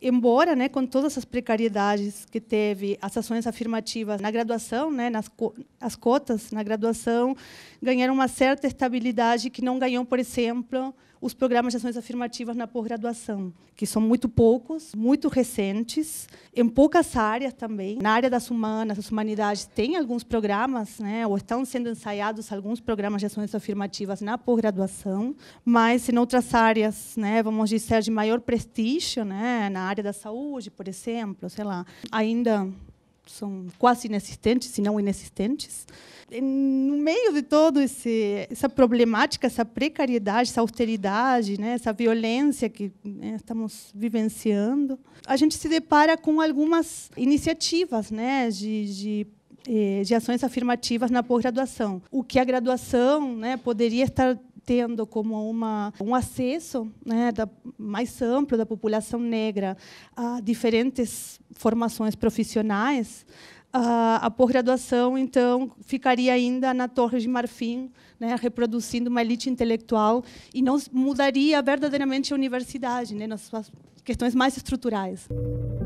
embora, né, com todas as precariedades que teve, as ações afirmativas na graduação, né, nas as cotas na graduação ganharam uma certa estabilidade que não ganhou, por exemplo, os programas de ações afirmativas na pós-graduação, que são muito poucos, muito recentes, em poucas áreas também. Na área das humanas, das humanidades, tem alguns programas, né, ou estão sendo ensaiados alguns programas de ações afirmativas na pós-graduação, mas em outras áreas, né, vamos dizer, de maior prestígio, né, na área da saúde, por exemplo, sei lá, ainda são quase inexistentes, se não inexistentes. E no meio de toda essa problemática, essa precariedade, essa austeridade, né, essa violência que né, estamos vivenciando, a gente se depara com algumas iniciativas né, de, de eh, de ações afirmativas na pós-graduação. O que a graduação né, poderia estar tendo como uma, um acesso né, da, mais amplo da população negra a diferentes formações profissionais, a, a pós-graduação, então, ficaria ainda na Torre de Marfim, né, reproduzindo uma elite intelectual, e não mudaria verdadeiramente a universidade, né, nas suas questões mais estruturais.